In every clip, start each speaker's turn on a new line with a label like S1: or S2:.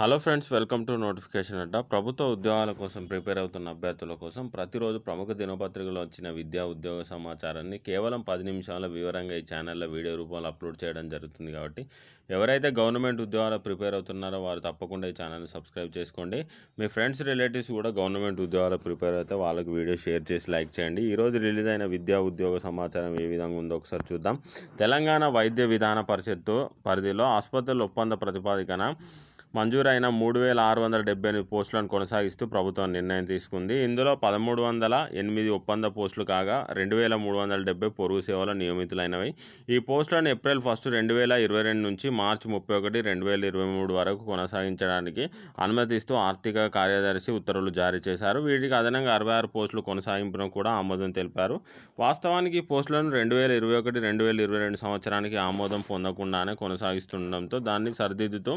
S1: hello friends welcome to notification Adda ప్రభుత్వ ఉద్యోగాల కోసం ప్రిపేర్ అవుతున్న అభ్యర్థుల కోసం ప్రతిరోజు ప్రముఖ దినపత్రికలో వచ్చిన విద్యా ఉద్యోగ సమాచారాన్ని కేవలం పది నిమిషాల వివరంగా ఈ ఛానల్లో వీడియో రూపంలో అప్లోడ్ చేయడం జరుగుతుంది కాబట్టి ఎవరైతే గవర్నమెంట్ ఉద్యోగాలు ప్రిపేర్ అవుతున్నారో వారు తప్పకుండా ఈ ఛానల్ని సబ్స్క్రైబ్ చేసుకోండి మీ ఫ్రెండ్స్ రిలేటివ్స్ కూడా గవర్నమెంట్ ఉద్యోగాలు ప్రిపేర్ అయితే వాళ్ళకి వీడియో షేర్ చేసి లైక్ చేయండి ఈరోజు రిలీజ్ అయిన విద్యా ఉద్యోగ సమాచారం ఏ విధంగా ఉందో ఒకసారి చూద్దాం తెలంగాణ వైద్య విధాన పరిషత్తు పరిధిలో ఆసుపత్రుల ఒప్పంద ప్రతిపాదికన మంజూరైన మూడు వేల ఆరు వందల డెబ్బై ఎనిమిది పోస్టులను కొనసాగిస్తూ ప్రభుత్వం నిర్ణయం తీసుకుంది ఇందులో పదమూడు వందల ఎనిమిది ఒప్పంద పోస్టులు కాగా రెండు వేల మూడు వందల డెబ్బై పొరుగు సేవలు నియమితులైనవి ఈ పోస్టులను ఏప్రిల్ ఫస్ట్ రెండు వేల ఇరవై రెండు నుంచి మార్చి ముప్పై ఒకటి రెండు వేల ఇరవై మూడు వరకు కొనసాగించడానికి అనుమతిస్తూ ఆర్థిక కార్యదర్శి ఉత్తర్వులు జారీ చేశారు వీటికి అదనంగా అరవై ఆరు పోస్టులు కొనసాగింపును కూడా ఆమోదం తెలిపారు వాస్తవానికి ఈ పోస్టులను రెండు వేల ఇరవై ఒకటి రెండు వేల ఇరవై రెండు సంవత్సరానికి ఆమోదం పొందకుండానే కొనసాగిస్తుండడంతో దాన్ని సరిదిద్దుతూ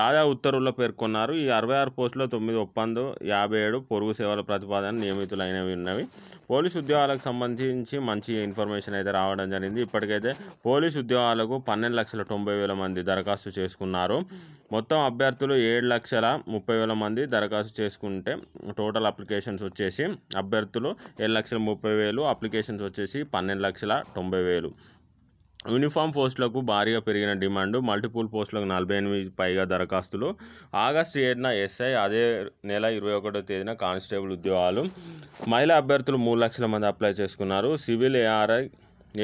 S1: తాజా ఉత్తర్వుల్లో పేర్కొన్నారు ఈ అరవై ఆరు పోస్టులో తొమ్మిది ఒప్పందు యాభై ఏడు పొరుగు సేవల ప్రతిపాదన నియమితులైనవి ఉన్నవి పోలీసు ఉద్యోగాలకు సంబంధించి మంచి ఇన్ఫర్మేషన్ అయితే రావడం జరిగింది ఇప్పటికైతే పోలీసు ఉద్యోగాలకు పన్నెండు లక్షల తొంభై వేల మంది దరఖాస్తు చేసుకున్నారు మొత్తం అభ్యర్థులు ఏడు లక్షల ముప్పై వేల మంది దరఖాస్తు చేసుకుంటే టోటల్ అప్లికేషన్స్ వచ్చేసి అభ్యర్థులు ఏడు లక్షల ముప్పై వేలు అప్లికేషన్స్ వచ్చేసి పన్నెండు లక్షల తొంభై వేలు యూనిఫామ్ పోస్టులకు భారీగా పెరిగిన డిమాండ్ మల్టిపుల్ పోస్టులకు నలభై ఎనిమిది పైగా దరఖాస్తులు ఆగస్టు ఏడున ఎస్ఐ అదే నెల ఇరవై ఒకటో తేదీన కానిస్టేబుల్ ఉద్యోగాలు మహిళా అభ్యర్థులు మూడు లక్షల మంది అప్లై చేసుకున్నారు సివిల్ ఏఆర్ఐ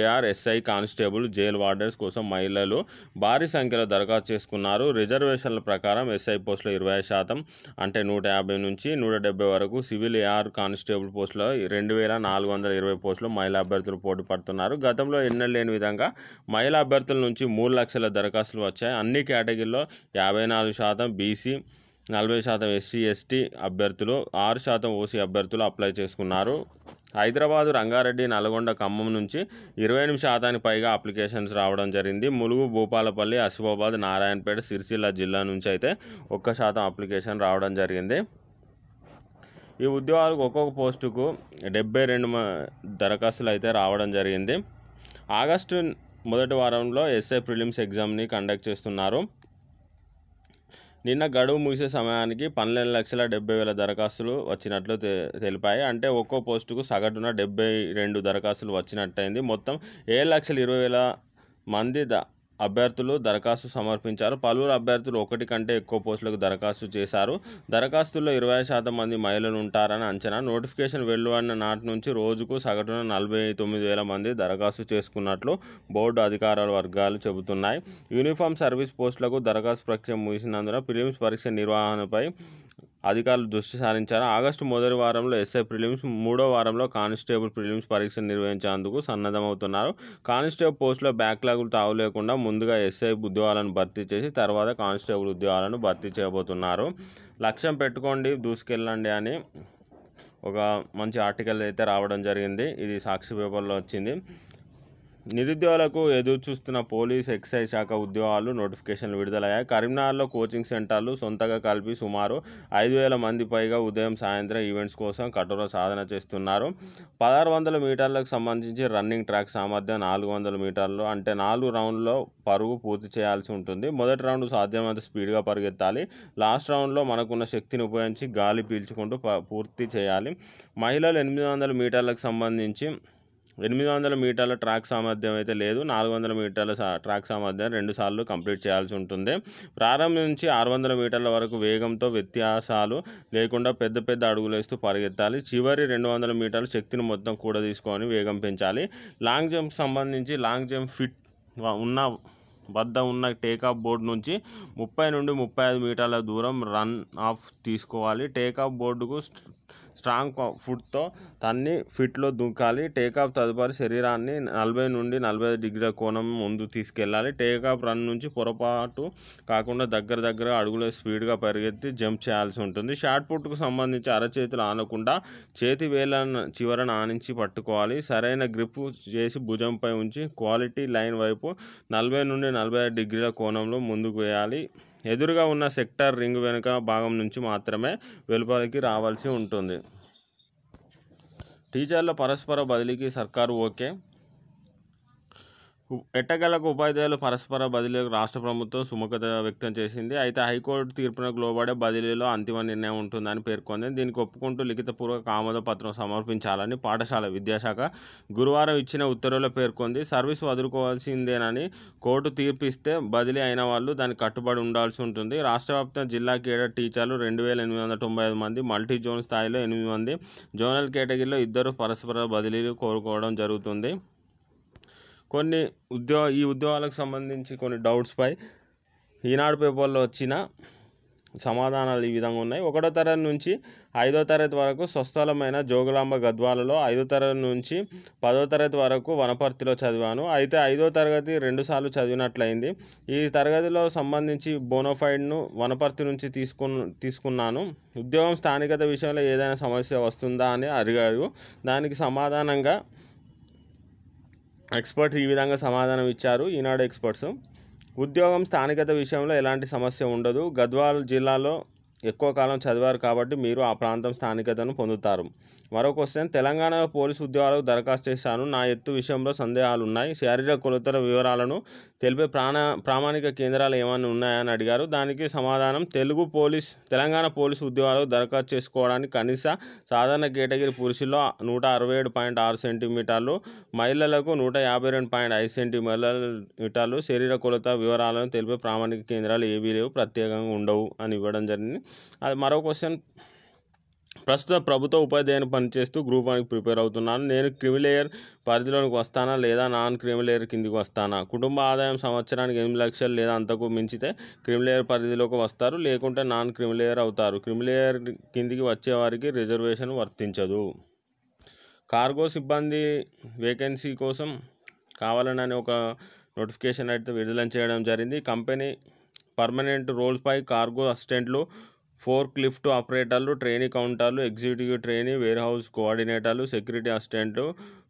S1: AR SI constable jail wardens కోసం మహిళలు భారీ సంఖ్యలో దరఖాస్తు చేసుకున్నారు రిజర్వేషన్ల ప్రకారం ఎస్ఐ పోస్టులో ఇరవై శాతం అంటే నూట యాభై నుంచి నూట డెబ్బై వరకు సివిల్ ఏఆర్ కానిస్టేబుల్ పోస్టులో రెండు వేల నాలుగు వందల ఇరవై పోస్టులు మహిళా అభ్యర్థులు పోటీ పడుతున్నారు గతంలో ఎన్నో లేని విధంగా మహిళా అభ్యర్థుల నుంచి మూడు లక్షల దరఖాస్తులు వచ్చాయి అన్ని కేటగిరీల్లో యాభై నాలుగు శాతం బీసీ నలభై శాతం ఎస్సీ ఎస్టీ అభ్యర్థులు ఆరు శాతం ఓసీ అభ్యర్థులు అప్లై చేసుకున్నారు హైదరాబాదు రంగారెడ్డి నల్గొండ ఖమ్మం నుంచి ఇరవై ఎనిమిది శాతానికి పైగా అప్లికేషన్స్ రావడం జరిగింది ములుగు భూపాలపల్లి అసిఫాబాద్ నారాయణపేట సిరిసిల్ల జిల్లా నుంచి అయితే ఒక్క శాతం అప్లికేషన్ రావడం జరిగింది ఈ ఉద్యోగాలకు ఒక్కొక్క పోస్టుకు డెబ్బై రెండు దరఖాస్తులు అయితే రావడం జరిగింది ఆగస్టు మొదటి వారంలో ఎస్ఐ ప్రిలిమ్స్ ఎగ్జామ్ని కండక్ట్ చేస్తున్నారు నిన్న గడువు ముగిసే సమయానికి పన్నెండు లక్షల డెబ్బై వేల దరఖాస్తులు వచ్చినట్లు తెలిపాయి అంటే ఒక్కో పోస్టుకు సగటున డెబ్బై రెండు దరఖాస్తులు వచ్చినట్టయింది మొత్తం ఏడు లక్షల ఇరవై వేల మంది దా అభ్యర్థులు దరఖాస్తు సమర్పించారు పలువురు అభ్యర్థులు ఒకటి కంటే ఎక్కువ పోస్టులకు దరఖాస్తు చేశారు దరఖాస్తుల్లో ఇరవై శాతం మంది మహిళలు ఉంటారని అంచనా నోటిఫికేషన్ వెలువడిన నాటి నుంచి రోజుకు సగటున నలభై తొమ్మిది వేల మంది దరఖాస్తు చేసుకున్నట్లు బోర్డు అధికారుల వర్గాలు చెబుతున్నాయి యూనిఫామ్ సర్వీస్ పోస్టులకు దరఖాస్తు ప్రక్రియ ముగిసినందున ప్రిలిమ్స్ పరీక్ష నిర్వహణపై అధికారులు దృష్టి సారించారు ఆగస్టు మొదటి వారంలో ఎస్ఐ ప్రిలిమ్స్ మూడో వారంలో కానిస్టేబుల్ ప్రిలిమ్స్ పరీక్ష నిర్వహించేందుకు సన్నద్ధమవుతున్నారు కానిస్టేబుల్ పోస్టులో బ్యాక్లాగులు తావు లేకుండా ముందుగా ఎస్ఐ ఉద్యోగాలను భర్తీ చేసి తర్వాత కానిస్టేబుల్ ఉద్యోగాలను భర్తీ చేయబోతున్నారు లక్ష్యం పెట్టుకోండి దూసుకెళ్ళండి అని ఒక మంచి ఆర్టికల్ అయితే రావడం జరిగింది ఇది సాక్షి పేపర్లో వచ్చింది నిరుద్యోగులకు ఎదురు చూస్తున్న పోలీస్ ఎక్సైజ్ శాఖ ఉద్యోగాలు నోటిఫికేషన్లు విడుదలయ్యాయి కరీంనగర్లో కోచింగ్ సెంటర్లు సొంతగా కలిపి సుమారు ఐదు వేల మంది పైగా ఉదయం సాయంత్రం ఈవెంట్స్ కోసం కఠోర సాధన చేస్తున్నారు పదహారు వందల మీటర్లకు సంబంధించి రన్నింగ్ ట్రాక్ సామర్థ్యం నాలుగు వందల మీటర్లు అంటే నాలుగు రౌండ్లో పరుగు పూర్తి చేయాల్సి ఉంటుంది మొదటి రౌండ్ సాధ్యమైనంత స్పీడ్గా పరిగెత్తాలి లాస్ట్ రౌండ్లో మనకున్న శక్తిని ఉపయోగించి గాలి పీల్చుకుంటూ పూర్తి చేయాలి మహిళలు ఎనిమిది వందల మీటర్లకు సంబంధించి ఎనిమిది వందల మీటర్ల ట్రాక్ సామర్థ్యం అయితే లేదు నాలుగు వందల మీటర్ల ట్రాక్ సామర్థ్యం రెండుసార్లు కంప్లీట్ చేయాల్సి ఉంటుంది ప్రారంభం నుంచి ఆరు వందల మీటర్ల వరకు వేగంతో వ్యత్యాసాలు లేకుండా పెద్ద పెద్ద అడుగులు వేస్తూ పరిగెత్తాలి చివరి రెండు వందల మీటర్ల శక్తిని మొత్తం కూడా తీసుకొని వేగం పెంచాలి లాంగ్ జంప్ సంబంధించి లాంగ్ జంప్ ఫిట్ ఉన్న వద్ద ఉన్న టేకాఫ్ బోర్డు నుంచి ముప్పై నుండి ముప్పై ఐదు మీటర్ల దూరం రన్ ఆఫ్ తీసుకోవాలి టేకాఫ్ బోర్డుకు స్ట్రాంగ్ ఫుడ్తో తన్ని ఫిట్లో దూకాలి టేకాఫ్ తదుపరి శరీరాన్ని నలభై నుండి నలభై ఐదు డిగ్రీల కోణం ముందు తీసుకెళ్ళాలి టేకాఫ్ రన్ నుంచి పొరపాటు కాకుండా దగ్గర దగ్గర అడుగులో స్పీడ్గా పరిగెత్తి జంప్ చేయాల్సి ఉంటుంది షార్ట్ పుట్కు సంబంధించి అరచేతులు ఆనకుండా చేతి వేల చివరన ఆనించి పట్టుకోవాలి సరైన గ్రిప్ చేసి భుజంపై ఉంచి క్వాలిటీ లైన్ వైపు నలభై నుండి నలభై డిగ్రీల కోణంలో ముందుకు వేయాలి ఎదురుగా ఉన్న సెక్టార్ రింగ్ వెనుక భాగం నుంచి మాత్రమే వెలుపలికి రావాల్సి ఉంటుంది టీచర్ల పరస్పర బదిలీకి సర్కారు ఓకే ఎట్టగలకు ఉపాధ్యాయులు పరస్పర బదిలీలకు రాష్ట్ర ప్రభుత్వం సుముఖత వ్యక్తం చేసింది అయితే హైకోర్టు తీర్పునకు లోబడే బదిలీలో అంతిమ నిర్ణయం ఉంటుందని పేర్కొంది దీనికి ఒప్పుకుంటూ లిఖితపూర్వక ఆమోద పత్రం సమర్పించాలని పాఠశాల విద్యాశాఖ గురువారం ఇచ్చిన ఉత్తర్వులో పేర్కొంది సర్వీస్ వదులుకోవాల్సిందేనని కోర్టు తీర్పిస్తే బదిలీ అయిన వాళ్ళు దానికి కట్టుబడి ఉండాల్సి ఉంటుంది రాష్ట్ర వ్యాప్తంగా జిల్లా క్రీడా టీచర్లు రెండు వేల ఎనిమిది వందల తొంభై ఐదు మంది మల్టీ జోన్ స్థాయిలో ఎనిమిది మంది జోనల్ కేటగిరీలో ఇద్దరు పరస్పర బదిలీలు కోరుకోవడం జరుగుతుంది కొన్ని ఉద్యో ఈ ఉద్యోగాలకు సంబంధించి కొన్ని డౌట్స్పై ఈనాడు పేపర్లో వచ్చిన సమాధానాలు ఈ విధంగా ఉన్నాయి ఒకటో తరగతి నుంచి ఐదో తరగతి వరకు స్వస్థలమైన జోగులాంబ గద్వాలలో ఐదో తరగతి నుంచి పదో తరగతి వరకు వనపర్తిలో చదివాను అయితే ఐదో తరగతి రెండుసార్లు చదివినట్లయింది ఈ తరగతిలో సంబంధించి బోనోఫైడ్ను వనపర్తి నుంచి తీసుకు తీసుకున్నాను ఉద్యోగం స్థానికత విషయంలో ఏదైనా సమస్య వస్తుందా అని అడిగారు దానికి సమాధానంగా ఎక్స్పర్ట్స్ ఈ విధంగా సమాధానం ఇచ్చారు ఈనాడు ఎక్స్పర్ట్స్ ఉద్యోగం స్థానికత విషయంలో ఎలాంటి సమస్య ఉండదు గద్వాల్ జిల్లాలో ఎక్కువ కాలం చదివారు కాబట్టి మీరు ఆ ప్రాంతం స్థానికతను పొందుతారు మరో క్వశ్చన్ తెలంగాణలో పోలీసు ఉద్యోగాలకు దరఖాస్తు చేశాను నా ఎత్తు విషయంలో సందేహాలు ఉన్నాయి శారీరక కొలతల వివరాలను తెలిపే ప్రాణ ప్రామాణిక కేంద్రాలు ఏమైనా ఉన్నాయని అడిగారు దానికి సమాధానం తెలుగు పోలీస్ తెలంగాణ పోలీసు ఉద్యోగాలకు దరఖాస్తు చేసుకోవడానికి కనీస సాధారణ కేటగిరీ పురుషుల్లో నూట అరవై ఏడు పాయింట్ ఆరు సెంటీమీటర్లు మహిళలకు నూట యాభై రెండు పాయింట్ ఐదు సెంటీమీటర్లు శరీర కొలత వివరాలను తెలిపే ప్రామాణిక కేంద్రాలు ఏవీ లేవు ప్రత్యేకంగా ఉండవు అని ఇవ్వడం జరిగింది అది మరో క్వశ్చన్ ప్రస్తుత ప్రభుత్వ ఉపాధ్యాయుని పనిచేస్తూ గ్రూప్ వన్కి ప్రిపేర్ అవుతున్నాను నేను క్రిమిలేయర్ పరిధిలోనికి వస్తానా లేదా నాన్ క్రిమిలేయర్ కిందికి వస్తానా కుటుంబ ఆదాయం సంవత్సరానికి ఎనిమిది లక్షలు లేదా అంతకు మించితే క్రిమిలేయర్ పరిధిలోకి వస్తారు లేకుంటే నాన్ క్రిమిలేయర్ అవుతారు క్రిమిలేయర్ కిందికి వచ్చేవారికి రిజర్వేషన్ వర్తించదు కార్గో సిబ్బంది వేకెన్సీ కోసం కావాలని ఒక నోటిఫికేషన్ అయితే విడుదల చేయడం జరిగింది కంపెనీ పర్మనెంట్ రోల్స్పై కార్గో అసిస్టెంట్లు ఫోర్క్ లిఫ్ట్ ఆపరేటర్లు ట్రైనీ కౌంటర్లు ఎగ్జిక్యూటివ్ ట్రైనీ వేర్హౌస్ కోఆర్డినేటర్లు సెక్యూరిటీ అసిస్టెంట్లు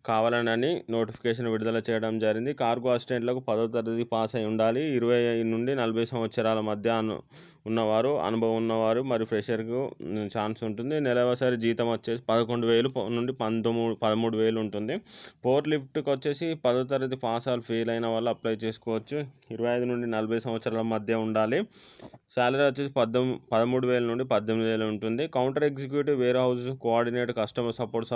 S1: కావాలనని నోటిఫికేషన్ విడుదల చేయడం జరిగింది కార్గో అసిస్టెంట్లకు పదో తరగతి పాస్ అయి ఉండాలి ఇరవై నుండి నలభై సంవత్సరాల మధ్య ఉన్నవారు అనుభవం ఉన్నవారు మరి ఫ్రెషర్కు ఛాన్స్ ఉంటుంది నెలవసారి జీతం వచ్చేసి పదకొండు వేలు నుండి పంతొమ్మిది పదమూడు వేలు ఉంటుంది పోర్ లిఫ్ట్కి వచ్చేసి పదో తరగతి పాస్ ఆల్ ఫెయిల్ అయిన వాళ్ళు అప్లై చేసుకోవచ్చు ఇరవై ఐదు నుండి నలభై సంవత్సరాల మధ్య ఉండాలి శాలరీ వచ్చేసి పద్దెం పదమూడు వేల నుండి పద్దెనిమిది వేలు ఉంటుంది counter executive warehouse coordinator customer support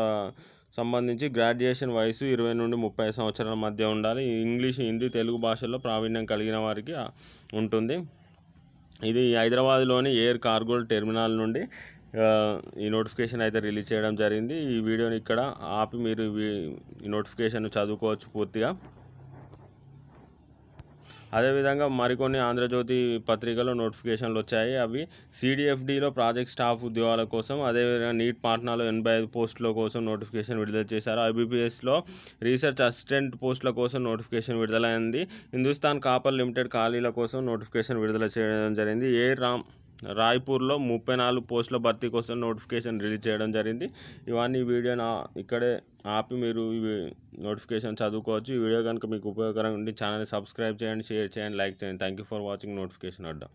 S1: సంబంధించి గ్రాడ్యుయేషన్ వయసు ఇరవై నుండి ముప్పై సంవత్సరాల మధ్య ఉండాలి ఇంగ్లీష్ హిందీ తెలుగు భాషల్లో ప్రావీణ్యం కలిగిన వారికి ఉంటుంది ఇది హైదరాబాద్లోని ఎయిర్ కార్గో టెర్మినల్ నుండి ఈ నోటిఫికేషన్ అయితే రిలీజ్ చేయడం జరిగింది ఈ వీడియోని ఇక్కడ ఆపి మీరు ఈ నోటిఫికేషన్ చదువుకోవచ్చు పూర్తిగా అదేవిధంగా మరికొన్ని ఆంధ్రజ్యోతి పత్రికలో నోటిఫికేషన్లు వచ్చాయి అవి సిడిఎఫ్డిలో ప్రాజెక్ట్ స్టాఫ్ ఉద్యోగాల కోసం అదేవిధంగా నీట్ పాట్నాలో ఎనభై ఐదు పోస్టుల కోసం నోటిఫికేషన్ విడుదల చేశారు ఐబీపీఎస్లో రీసెర్చ్ అసిస్టెంట్ పోస్టుల కోసం నోటిఫికేషన్ విడుదలైంది హిందుస్థాన్ కాపర్ లిమిటెడ్ ఖాళీల కోసం నోటిఫికేషన్ విడుదల చేయడం జరిగింది ఏ రామ్ రాయ్పూర్లో ముప్పై నాలుగు పోస్టుల భర్తీ కోసం నోటిఫికేషన్ రిలీజ్ చేయడం జరిగింది ఇవన్నీ వీడియో ఇక్కడే ఆపి మీరు నోటిఫికేషన్ చదువుకోవచ్చు ఈ వీడియో కనుక మీకు ఉపయోగకరంగా ఉండి ఛానల్ని సబ్స్క్రైబ్ చేయండి షేర్ చేయండి లైక్ చేయండి thank you for watching notification Adda